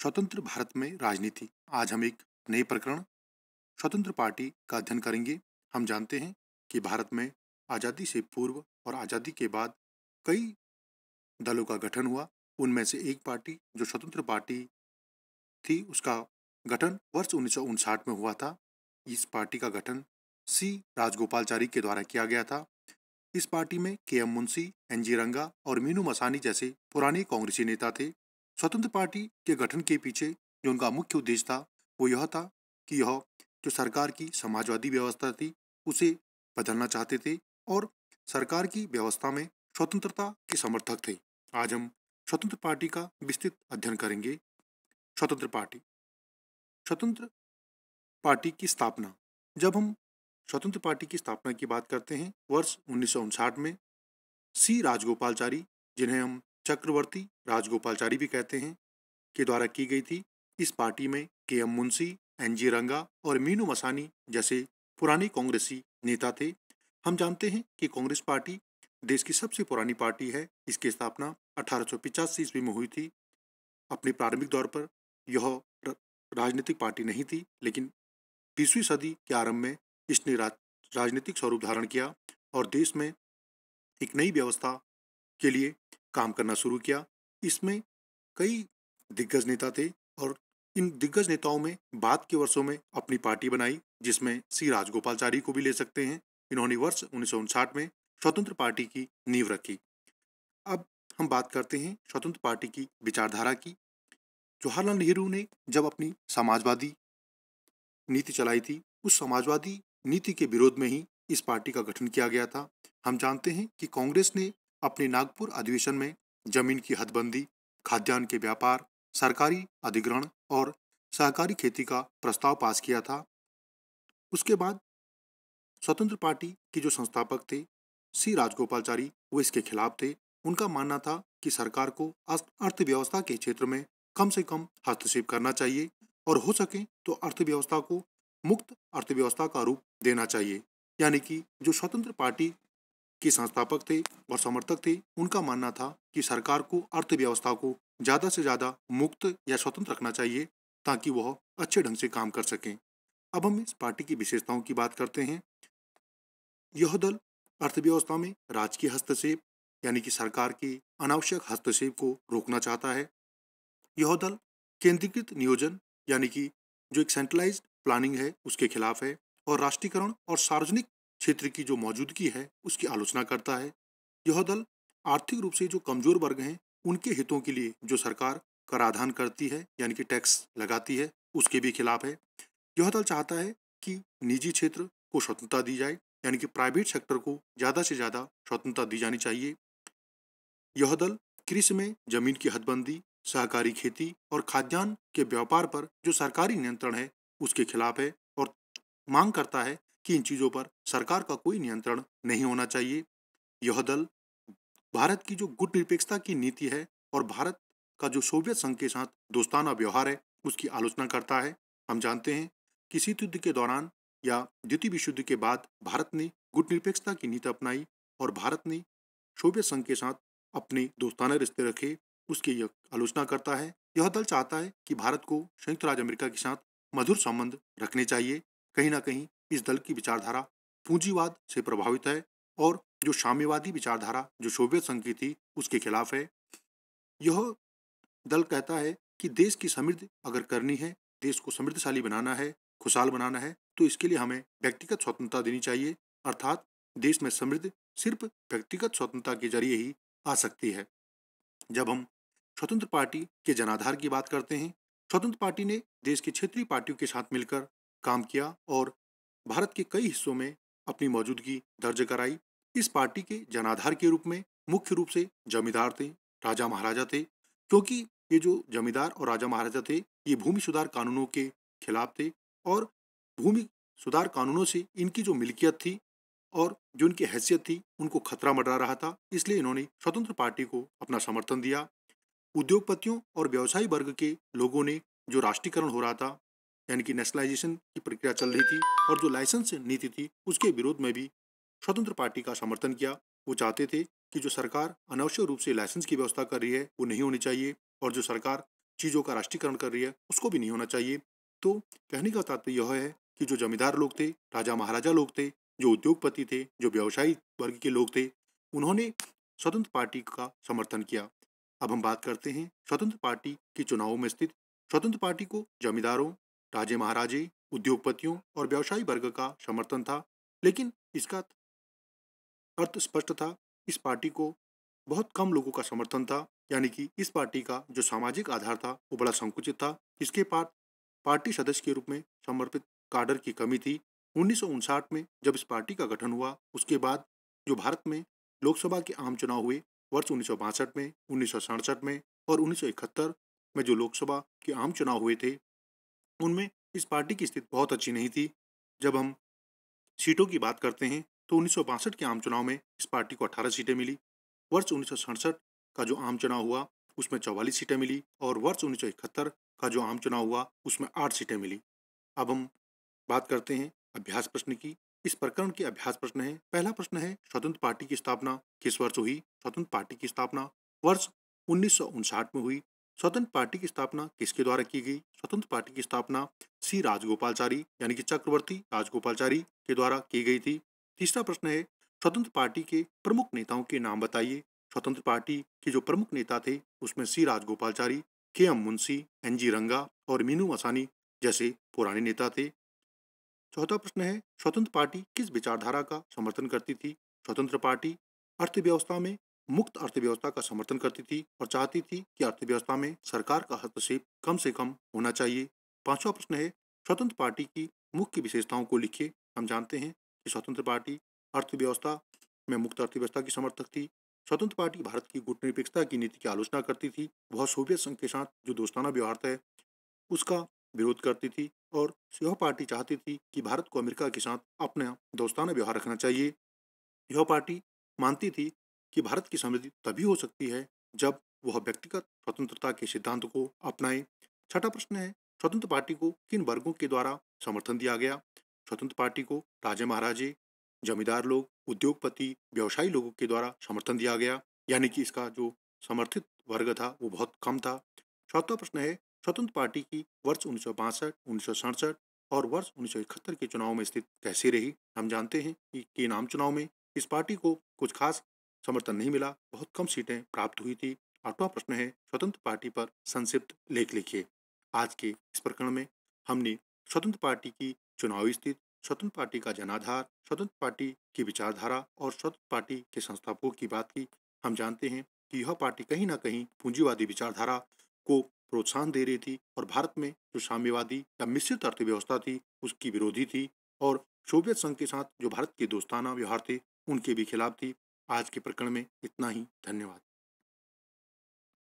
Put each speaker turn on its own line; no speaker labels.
स्वतंत्र भारत में राजनीति आज हम एक नए प्रकरण स्वतंत्र पार्टी का अध्ययन करेंगे हम जानते हैं कि भारत में आज़ादी से पूर्व और आज़ादी के बाद कई दलों का गठन हुआ उनमें से एक पार्टी जो स्वतंत्र पार्टी थी उसका गठन वर्ष उन्नीस में हुआ था इस पार्टी का गठन सी राजगोपालचारी के द्वारा किया गया था इस पार्टी में के एम मुंशी एन जी रंगा और मीनू मसानी जैसे पुराने कांग्रेसी नेता थे स्वतंत्र पार्टी के गठन के पीछे जो उनका मुख्य उद्देश्य था वो यह था कि यह जो सरकार की समाजवादी व्यवस्था थी उसे बदलना चाहते थे और सरकार की व्यवस्था में स्वतंत्रता के समर्थक थे आज हम स्वतंत्र पार्टी का विस्तृत अध्ययन करेंगे स्वतंत्र पार्टी स्वतंत्र पार्टी की स्थापना जब हम स्वतंत्र पार्टी की स्थापना की बात करते हैं वर्ष उन्नीस में सी राजगोपालचारी जिन्हें हम चक्रवर्ती राजगोपालचारी भी कहते हैं के द्वारा की गई थी इस पार्टी में के एम मुंशी एन जी रंगा और मीनू मसानी जैसे पुराने कांग्रेसी नेता थे हम जानते हैं कि कांग्रेस पार्टी देश की सबसे पुरानी पार्टी है इसकी स्थापना अठारह ईस्वी में हुई थी अपने प्रारंभिक दौर पर यह राजनीतिक पार्टी नहीं थी लेकिन बीसवीं सदी के आरंभ में इसने राजनीतिक स्वरूप धारण किया और देश में एक नई व्यवस्था के लिए काम करना शुरू किया इसमें कई दिग्गज नेता थे और इन दिग्गज नेताओं में बाद के वर्षों में अपनी पार्टी बनाई जिसमें सी राजगोपालचारी को भी ले सकते हैं इन्होंने वर्ष उन्नीस में स्वतंत्र पार्टी की नींव रखी अब हम बात करते हैं स्वतंत्र पार्टी की विचारधारा की जवाहरलाल नेहरू ने जब अपनी समाजवादी नीति चलाई थी उस समाजवादी नीति के विरोध में ही इस पार्टी का गठन किया गया था हम जानते हैं कि कांग्रेस ने अपने नागपुर अधिवेशन में जमीन की हदबंदी खाद्यान्न के व्यापार सरकारी अधिग्रहण और सहकारी खेती का प्रस्ताव पास किया था उसके बाद स्वतंत्र पार्टी के जो संस्थापक थे सी राजगोपालचारी वो इसके खिलाफ थे उनका मानना था कि सरकार को अर्थव्यवस्था के क्षेत्र में कम से कम हस्तक्षेप करना चाहिए और हो सके तो अर्थव्यवस्था को मुक्त अर्थव्यवस्था का रूप देना चाहिए यानी कि जो स्वतंत्र पार्टी की संस्थापक थे और समर्थक थे उनका मानना था कि सरकार को अर्थव्यवस्था को ज्यादा से ज्यादा मुक्त या स्वतंत्र रखना चाहिए ताकि वह अच्छे ढंग से काम कर सकें अब हम इस पार्टी की विशेषताओं की बात करते हैं यह दल अर्थव्यवस्था में राजकीय हस्तक्षेप यानी कि सरकार के अनावश्यक हस्तक्षेप को रोकना चाहता है यह दल केंद्रीकृत नियोजन यानी कि जो एक सेंट्रलाइज्ड प्लानिंग है उसके खिलाफ है और राष्ट्रीयकरण और सार्वजनिक क्षेत्र की जो मौजूदगी है उसकी आलोचना करता है यह दल आर्थिक रूप से जो कमजोर वर्ग हैं उनके हितों के लिए जो सरकार कराधान करती है यानी कि टैक्स लगाती है उसके भी खिलाफ है यह दल चाहता है कि निजी क्षेत्र को स्वतंत्रता दी जाए यानी कि प्राइवेट सेक्टर को ज़्यादा से ज़्यादा स्वतंत्रता दी जानी चाहिए यह दल कृषि में जमीन की हदबंदी सहकारी खेती और खाद्यान्न के व्यापार पर जो सरकारी नियंत्रण है उसके खिलाफ है और मांग करता है कि इन चीज़ों पर सरकार का कोई नियंत्रण नहीं होना चाहिए यह दल भारत की जो गुट निरपेक्षता की नीति है और भारत का जो सोवियत संघ के साथ दोस्ताना व्यवहार है उसकी आलोचना करता है हम जानते हैं कि शीत युद्ध के दौरान या द्वितीय विश्व युद्ध के बाद भारत ने गुट निरपेक्षता की नीति अपनाई और भारत ने सोवियत संघ के साथ अपने दोस्ताना रिश्ते रखे उसकी यह आलोचना करता है यह दल चाहता है कि भारत को संयुक्त राज्य अमेरिका के साथ मधुर संबंध रखने चाहिए कहीं ना कहीं इस दल की विचारधारा पूंजीवाद से प्रभावित है और जो साम्यवादी विचारधारा जो सोवियत संघ की थी उसके खिलाफ है यह दल कहता है कि देश की समृद्ध अगर करनी है देश को समृद्धशाली बनाना है खुशहाल बनाना है तो इसके लिए हमें व्यक्तिगत स्वतंत्रता देनी चाहिए अर्थात देश में समृद्ध सिर्फ व्यक्तिगत स्वतंत्रता के जरिए ही आ सकती है जब हम स्वतंत्र पार्टी के जनाधार की बात करते हैं स्वतंत्र पार्टी ने देश की क्षेत्रीय पार्टियों के साथ मिलकर काम किया और भारत के कई हिस्सों में अपनी मौजूदगी दर्ज कराई इस पार्टी के जनाधार के रूप में मुख्य रूप से जमींदार थे राजा महाराजा थे क्योंकि ये जो जमींदार और राजा महाराजा थे ये भूमि सुधार कानूनों के खिलाफ थे और भूमि सुधार कानूनों से इनकी जो मिल्कियत थी और जो इनकी हैसियत थी उनको खतरा मंडरा रहा था इसलिए इन्होंने स्वतंत्र पार्टी को अपना समर्थन दिया उद्योगपतियों और व्यवसायी वर्ग के लोगों ने जो राष्ट्रीयकरण हो रहा था यानी कि नेशनलाइजेशन की प्रक्रिया चल रही थी और जो लाइसेंस नीति थी उसके विरोध में भी स्वतंत्र पार्टी का समर्थन किया वो चाहते थे कि जो सरकार अनावश्यक रूप से लाइसेंस की व्यवस्था कर रही है वो नहीं होनी चाहिए और जो सरकार चीज़ों का राष्ट्रीयकरण कर रही है उसको भी नहीं होना चाहिए तो कहने का तात्पर्य यह है कि जो जमींदार लोग थे राजा महाराजा लोग थे जो उद्योगपति थे जो व्यवसायी वर्ग के लोग थे उन्होंने स्वतंत्र पार्टी का समर्थन किया अब हम बात करते हैं स्वतंत्र पार्टी के चुनावों में स्थित स्वतंत्र पार्टी को जमींदारों राजे महाराजे उद्योगपतियों और व्यवसायी वर्ग का समर्थन था लेकिन इसका अर्थ स्पष्ट था इस पार्टी को बहुत कम लोगों का समर्थन था यानी कि इस पार्टी का जो सामाजिक आधार था वो बड़ा संकुचित था इसके बाद पार्टी सदस्य के रूप में समर्पित काडर की कमी थी उन्नीस में जब इस पार्टी का गठन हुआ उसके बाद जो भारत में लोकसभा के आम चुनाव हुए वर्ष उन्नीस में उन्नीस में और उन्नीस में जो लोकसभा के आम चुनाव हुए थे उनमें इस पार्टी की स्थिति बहुत अच्छी नहीं थी जब हम सीटों की बात करते हैं तो उन्नीस के आम चुनाव में इस पार्टी को अठारह सीटें मिली वर्ष उन्नीस का जो आम चुनाव हुआ उसमें चौवालीस सीटें मिली और वर्ष उन्नीस का जो आम चुनाव हुआ उसमें आठ सीटें मिली अब हम बात करते हैं अभ्यास प्रश्न की इस प्रकरण के अभ्यास प्रश्न है पहला प्रश्न है स्वतंत्र पार्टी की स्थापना किस वर्ष हुई स्वतंत्र पार्टी की स्थापना वर्ष उन्नीस में हुई स्वतंत्र पार्टी की स्थापना किसके द्वारा की गई स्वतंत्र पार्टी की स्थापना सी राजगोपालचारी यानी कि चक्रवर्ती राजगोपालचारी के द्वारा की गई थी तीसरा प्रश्न है स्वतंत्र पार्टी के प्रमुख नेताओं के नाम बताइए स्वतंत्र पार्टी के जो प्रमुख नेता थे उसमें सी राजगोपालचारी के एम मुंशी एन जी रंगा और मीनू मसानी जैसे पुराने नेता थे चौथा प्रश्न है स्वतंत्र पार्टी किस विचारधारा का समर्थन करती थी स्वतंत्र पार्टी अर्थव्यवस्था में मुक्त अर्थव्यवस्था का समर्थन करती थी और चाहती थी कि अर्थव्यवस्था में सरकार का हस्तक्षेप कम से कम होना चाहिए पांचवा प्रश्न है स्वतंत्र पार्टी की मुख्य विशेषताओं को लिखिए हम जानते हैं कि स्वतंत्र पार्टी अर्थव्यवस्था में मुक्त अर्थव्यवस्था की समर्थक थी स्वतंत्र पार्टी भारत की गुटनिरपेक्षता की नीति की आलोचना करती थी वह सोवियत संघ के साथ जो दोस्ताना व्यवहार है उसका विरोध करती थी और यह पार्टी चाहती थी कि भारत को अमेरिका के साथ अपना दोस्ताना व्यवहार रखना चाहिए यह पार्टी मानती थी कि भारत की समृद्धि तभी हो सकती है जब वह व्यक्तिगत स्वतंत्रता के सिद्धांत को अपनाए छठा प्रश्न है स्वतंत्र पार्टी को किन वर्गों के द्वारा समर्थन दिया गया स्वतंत्र पार्टी को राजे महाराजे जमींदार लोग उद्योगपति व्यवसायी लोगों के द्वारा समर्थन दिया गया यानी कि इसका जो समर्थित वर्ग था वो बहुत कम था चौथा प्रश्न है स्वतंत्र पार्टी की वर्ष उन्नीस सौ और वर्ष उन्नीस के चुनाव में स्थित कैसे रही हम जानते हैं कि के नाम चुनाव में इस पार्टी को कुछ खास समर्थन नहीं मिला बहुत कम सीटें प्राप्त हुई थी आठवां प्रश्न है स्वतंत्र पार्टी पर संक्षिप्त लेख लिखिए आज के इस प्रकरण में हमने स्वतंत्र पार्टी की चुनावी स्थिति स्वतंत्र पार्टी का जनाधार स्वतंत्र पार्टी की विचारधारा और स्वतंत्र पार्टी के संस्थापकों की बात की हम जानते हैं कि यह पार्टी कहीं ना कहीं पूंजीवादी विचारधारा को प्रोत्साहन दे रही थी और भारत में जो साम्यवादी या मिश्रित अर्थव्यवस्था थी उसकी विरोधी थी और सोवियत संघ के साथ जो भारत के दोस्ताना व्यवहार थे उनके भी खिलाफ थी आज के प्रकरण में इतना ही धन्यवाद